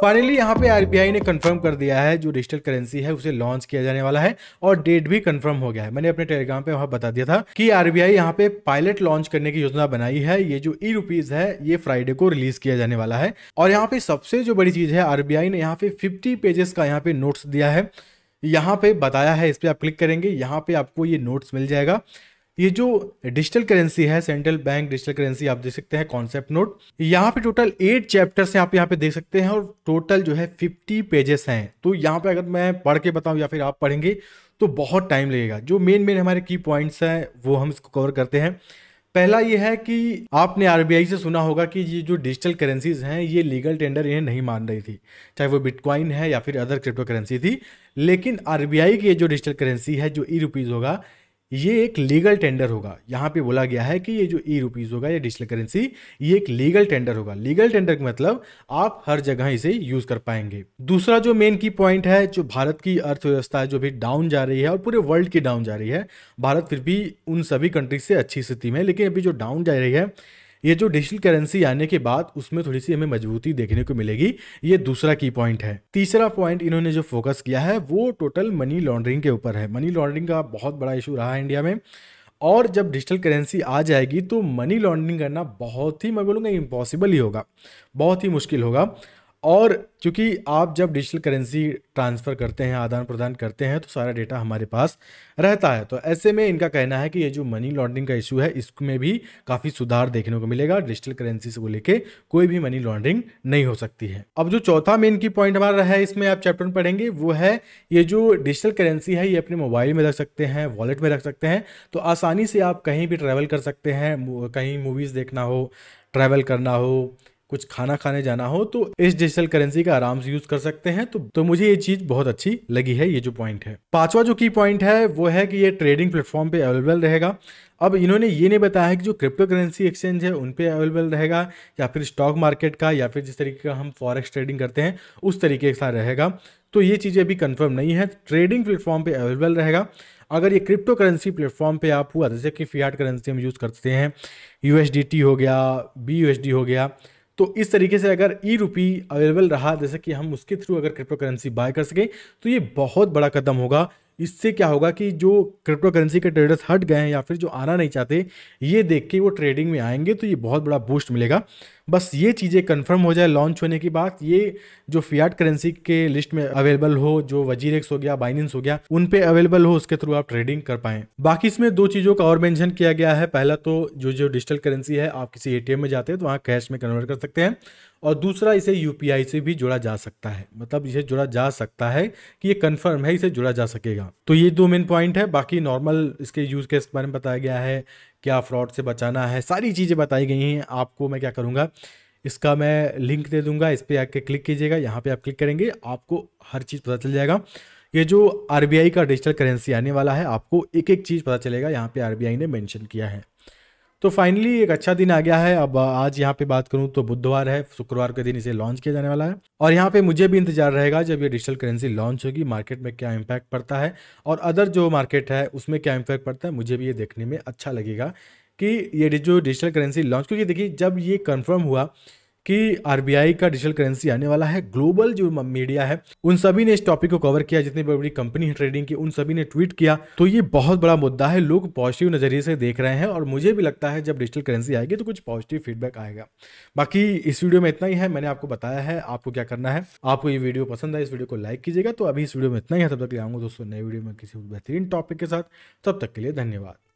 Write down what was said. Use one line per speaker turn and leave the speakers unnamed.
finally यहाँ पे are ने कंफर्म कर दिया है जो डिजिटल करेंसी है उसे लॉन्च किया जाने वाला है और डेट भी कंफर्म हो गया है मैंने अपने टेलीग्राम पे वहाँ बता दिया था कि आरबीआई यहाँ पे पायलट लॉन्च करने की योजना बनाई है ये जो ई रुपीज है ये फ्राइडे को रिलीज किया जाने वाला है और यहाँ पे सबसे जो बड़ी चीज है आरबीआई ने यहाँ पे फिफ्टी पेजेस का यहाँ पे नोट्स दिया है यहाँ पे बताया है इस पर आप क्लिक करेंगे यहाँ पे आपको ये नोट्स मिल जाएगा ये जो डिजिटल करेंसी है सेंट्रल बैंक डिजिटल करेंसी आप देख सकते हैं कॉन्सेप्ट नोट यहाँ पे टोटल एट चैप्टर्स हैं आप यहाँ पे देख सकते हैं और टोटल जो है फिफ्टी पेजेस हैं तो यहाँ पे अगर मैं पढ़ के बताऊँ या फिर आप पढ़ेंगे तो बहुत टाइम लगेगा जो मेन मेन हमारे की पॉइंट्स हैं वो हम इसको कवर करते हैं पहला ये है कि आपने आरबीआई से सुना होगा कि ये जो डिजिटल करेंसीज हैं ये लीगल टेंडर इन्हें नहीं मान रही थी चाहे वो बिटकॉइन है या फिर अदर क्रिप्टो करेंसी थी लेकिन आरबीआई की जो डिजिटल करेंसी है जो ई रुपीज़ होगा ये एक लीगल टेंडर होगा यहाँ पे बोला गया है कि ये जो ई e रुपीज़ होगा या डिजिटल करेंसी ये एक लीगल टेंडर होगा लीगल टेंडर का मतलब आप हर जगह इसे यूज़ कर पाएंगे दूसरा जो मेन की पॉइंट है जो भारत की अर्थव्यवस्था है जो भी डाउन जा रही है और पूरे वर्ल्ड की डाउन जा रही है भारत फिर भी उन सभी कंट्री से अच्छी स्थिति में लेकिन अभी जो डाउन जा रही है ये जो डिजिटल करेंसी आने के बाद उसमें थोड़ी सी हमें मजबूती देखने को मिलेगी ये दूसरा की पॉइंट है तीसरा पॉइंट इन्होंने जो फोकस किया है वो टोटल मनी लॉन्ड्रिंग के ऊपर है मनी लॉन्ड्रिंग का बहुत बड़ा इशू रहा है इंडिया में और जब डिजिटल करेंसी आ जाएगी तो मनी लॉन्ड्रिंग करना बहुत ही मैं बोलूँगा इम्पॉसिबल ही होगा बहुत ही मुश्किल होगा और क्योंकि आप जब डिजिटल करेंसी ट्रांसफ़र करते हैं आदान प्रदान करते हैं तो सारा डेटा हमारे पास रहता है तो ऐसे में इनका कहना है कि ये जो मनी लॉन्ड्रिंग का इशू है इसमें भी काफ़ी सुधार देखने को मिलेगा डिजिटल करेंसी से को लेके कोई भी मनी लॉन्ड्रिंग नहीं हो सकती है अब जो चौथा मेन की पॉइंट हमारा रहा है इसमें आप चैप्टर में पढ़ेंगे वो है ये जो डिजिटल करेंसी है ये अपने मोबाइल में रख सकते हैं वॉलेट में रख सकते हैं तो आसानी से आप कहीं भी ट्रैवल कर सकते हैं कहीं मूवीज़ देखना हो ट्रैवल करना हो कुछ खाना खाने जाना हो तो इस डिजिटल करेंसी का आराम से यूज कर सकते हैं तो, तो मुझे ये चीज बहुत अच्छी लगी है ये जो पॉइंट है पांचवा जो की पॉइंट है वो है कि ये ट्रेडिंग प्लेटफॉर्म पे अवेलेबल रहेगा अब इन्होंने ये नहीं बताया है कि जो क्रिप्टो करेंसी एक्सचेंज है उन पे अवेलेबल रहेगा या फिर स्टॉक मार्केट का या फिर जिस तरीके का हम फॉरेक्स ट्रेडिंग करते हैं उस तरीके का रहेगा तो ये चीज़ें अभी कंफर्म नहीं है ट्रेडिंग प्लेटफॉर्म पे अवेलेबल रहेगा अगर ये क्रिप्टो करेंसी प्लेटफॉर्म पे आप हुआ जैसे कि फियाट करेंसी हम यूज़ करते हैं यू हो गया बी हो गया तो इस तरीके से अगर ई रुपी अवेलेबल रहा जैसे कि हम उसके थ्रू अगर क्रिप्टो करेंसी बाय कर सकें तो ये बहुत बड़ा कदम होगा इससे क्या होगा कि जो क्रिप्टो करेंसी के ट्रेडर्स हट गए हैं या फिर जो आना नहीं चाहते ये देख के वो ट्रेडिंग में आएंगे तो ये बहुत बड़ा बूस्ट मिलेगा बस ये चीज़ें कंफर्म हो जाए लॉन्च होने के बाद ये जो फियाट करेंसी के लिस्ट में अवेलेबल हो जो वजीरेक्स हो गया बाइनेंस हो गया उन पे अवेलेबल हो उसके थ्रू आप ट्रेडिंग कर पाएं बाकी इसमें दो चीज़ों का और मेंशन किया गया है पहला तो जो जो डिजिटल करेंसी है आप किसी ए में जाते हैं तो वहाँ कैश में कन्वर्ट कर सकते हैं और दूसरा इसे यू से भी जुड़ा जा सकता है मतलब इसे जुड़ा जा सकता है कि ये कन्फर्म है इसे जुड़ा जा सकेगा तो ये दो मेन पॉइंट है बाकी नॉर्मल इसके यूज़ केस के बारे में बताया गया है क्या फ्रॉड से बचाना है सारी चीज़ें बताई गई हैं आपको मैं क्या करूँगा इसका मैं लिंक दे दूंगा इस पर आके क्लिक कीजिएगा यहाँ पे आप क्लिक करेंगे आपको हर चीज़ पता चल जाएगा ये जो आर का डिजिटल करेंसी आने वाला है आपको एक एक चीज़ पता चलेगा यहाँ पे आर ने मेंशन किया है तो फाइनली एक अच्छा दिन आ गया है अब आज यहाँ पे बात करूँ तो बुधवार है शुक्रवार के दिन इसे लॉन्च किया जाने वाला है और यहाँ पे मुझे भी इंतजार रहेगा जब ये डिजिटल करेंसी लॉन्च होगी मार्केट में क्या इम्पैक्ट पड़ता है और अदर जो मार्केट है उसमें क्या इम्पैक्ट पड़ता है मुझे भी ये देखने में अच्छा लगेगा कि ये जो डिजिटल करेंसी लॉन्च क्योंकि देखिए जब ये कन्फर्म हुआ कि आरबीआई का डिजिटल करेंसी आने वाला है ग्लोबल जो मीडिया है उन सभी ने इस टॉपिक को कवर किया जितनी बड़ी बड़ी कंपनी है ट्रेडिंग की उन सभी ने ट्वीट किया तो ये बहुत बड़ा मुद्दा है लोग पॉजिटिव नज़रिए से देख रहे हैं और मुझे भी लगता है जब डिजिटल करेंसी आएगी तो कुछ पॉजिटिव फीडबैक आएगा बाकी इस वीडियो में इतना ही है मैंने आपको बताया है आपको क्या करना है आपको ये वीडियो पसंद आए इस वीडियो को लाइक कीजिएगा तो अभी इस वीडियो में इतना ही है तब तक ले आऊंगा दोस्तों नए वीडियो में किसी बेहतरीन टॉपिक के साथ तब तक के लिए धन्यवाद